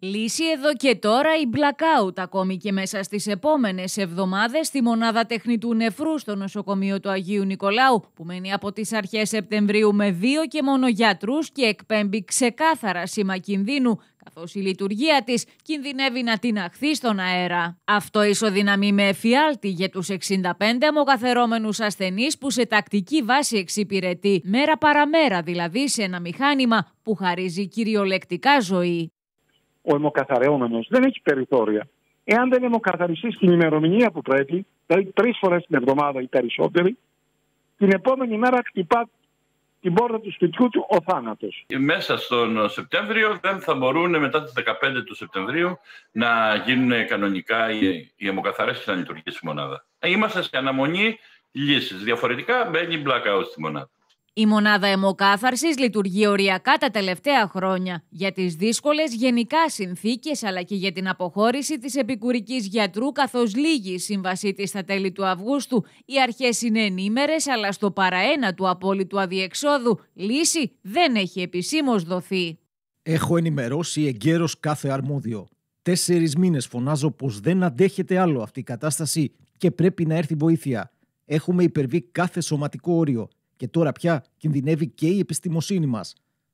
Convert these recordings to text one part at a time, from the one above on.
Λύση εδώ και τώρα η blackout ακόμη και μέσα στις επόμενες εβδομάδες στη μονάδα τεχνητού νεφρού στο νοσοκομείο του Αγίου Νικολάου που μένει από τις αρχές Σεπτεμβρίου με δύο και μόνο γιατρούς και εκπέμπει ξεκάθαρα σήμα κινδύνου καθώς η λειτουργία της κινδυνεύει να την τυναχθεί στον αέρα. Αυτό ισοδυναμεί με εφιάλτη για τους 65 αμοκαθερώμενους ασθενείς που σε τακτική βάση εξυπηρετεί μέρα παραμέρα δηλαδή σε ένα μηχάνημα που χαρίζει κυριολεκτικά ζωή ο αιμοκαθαρεόμενο. Δεν έχει περιθώρια. Εάν δεν αιμοκαθαριστείς στην ημερομηνία που πρέπει, δηλαδή τρεις φορές την εβδομάδα ή περισσότεροι, την επόμενη μέρα χτυπά την πόρτα του σπιτιού του ο θάνατος. Μέσα στον Σεπτέμβριο δεν θα μπορούν μετά τις 15 του Σεπτεμβρίου να γίνουν κανονικά οι, οι να λειτουργήσει η μονάδα. Ε, είμαστε σε αναμονή λύσης. Διαφορετικά μπαίνει blackout στη μονάδα. Η μονάδα αιμοκάθαρσης λειτουργεί οριακά τα τελευταία χρόνια για τις δύσκολες γενικά συνθήκες αλλά και για την αποχώρηση της επικουρικής γιατρού καθώς λίγη η σύμβασή της στα τέλη του Αυγούστου. Οι αρχές είναι ενήμερες αλλά στο παραένα του απόλυτου αδιεξόδου λύση δεν έχει επισήμως δοθεί. Έχω ενημερώσει εγκαίρως κάθε αρμόδιο. Τέσσερις μήνες φωνάζω πως δεν αντέχεται άλλο αυτή η κατάσταση και πρέπει να έρθει βοήθεια. Έχουμε υπερβεί κάθε σωματικό όριο. Και τώρα πια κινδυνεύει και η επιστημοσύνη μας.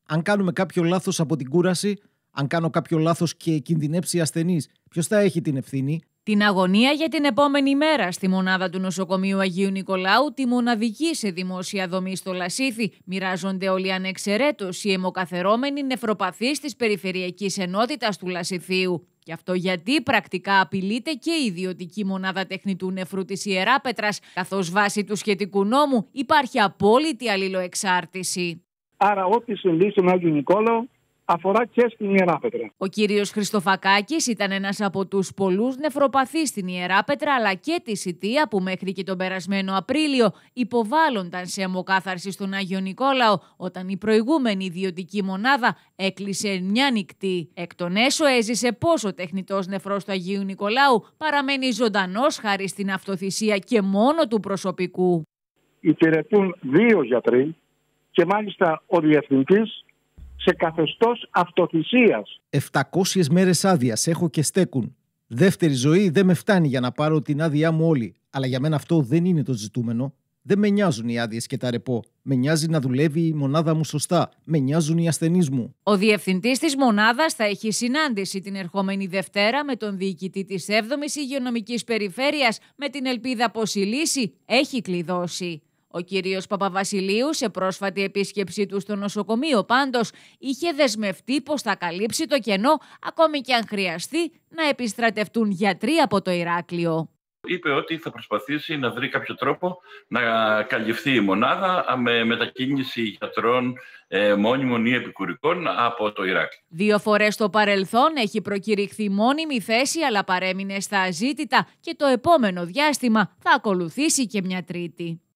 Αν κάνουμε κάποιο λάθος από την κούραση, αν κάνω κάποιο λάθος και κινδυνεύσει η ασθενής, ποιος θα έχει την ευθύνη. Την αγωνία για την επόμενη μέρα στη μονάδα του νοσοκομείου Αγίου Νικολάου, τη μοναδική σε δημόσια δομή στο Λασίθι, μοιράζονται όλοι ανεξαιρέτως οι αιμοκαθερώμενοι νεφροπαθείς της Περιφερειακής Ενότητας του Λασιθίου. Γι' αυτό γιατί πρακτικά απειλείται και η ιδιωτική μονάδα τεχνητού νεφρού της Ιερά καθώς βάσει του σχετικού νόμου υπάρχει απόλυτη αλληλοεξάρτηση. Άρα, ό,τι συμβεί στον Άγιο Νικόλαο αφορά και στην Ιερά Πέτρα. Ο κύριος Χριστοφακάκης ήταν ένας από τους πολλούς νευροπαθείς στην Ιερά Πέτρα αλλά και τη Σιτία που μέχρι και τον περασμένο Απρίλιο υποβάλλονταν σε αμοκάθαρση στον Άγιο Νικόλαο όταν η προηγούμενη ιδιωτική μονάδα έκλεισε μια νυχτή. Εκ των έσω έζησε πόσο τεχνητός νεφρός του Αγίου Νικολάου παραμένει ζωντανός χάρη στην αυτοθυσία και μόνο του προσωπικού. Υπηρετούν δύο γιατροί και μάλιστα ο διευθυντής σε καθεστώς αυτοθυσίας. 700 μέρες άδειας έχω και στέκουν. Δεύτερη ζωή δεν με φτάνει για να πάρω την άδειά μου όλη. Αλλά για μένα αυτό δεν είναι το ζητούμενο. Δεν με νοιάζουν οι άδειες και τα ρεπό. Με νοιάζει να δουλεύει η μονάδα μου σωστά. Με νοιάζουν οι ασθενείς μου. Ο διευθυντής της μονάδας θα έχει συνάντηση την ερχόμενη Δευτέρα με τον διοικητή της 7η Υγειονομικής Περιφέρειας με την ελπίδα πως η λύση έχει κλειδώσει. Ο κύριος Παπαβασιλείους, σε πρόσφατη επίσκεψή του στο νοσοκομείο, πάντως είχε δεσμευτεί πως θα καλύψει το κενό, ακόμη και αν χρειαστεί να επιστρατευτούν γιατροί από το Ηράκλειο. Είπε ότι θα προσπαθήσει να βρει κάποιο τρόπο να καλυφθεί η μονάδα με μετακίνηση γιατρών ε, μόνιμων ή επικουρικών από το Ηράκλειο. Δύο φορές στο παρελθόν έχει προκηρυχθεί μόνιμη θέση, αλλά παρέμεινε στα αζήτητα και το επόμενο διάστημα θα ακολουθήσει και μια τρίτη.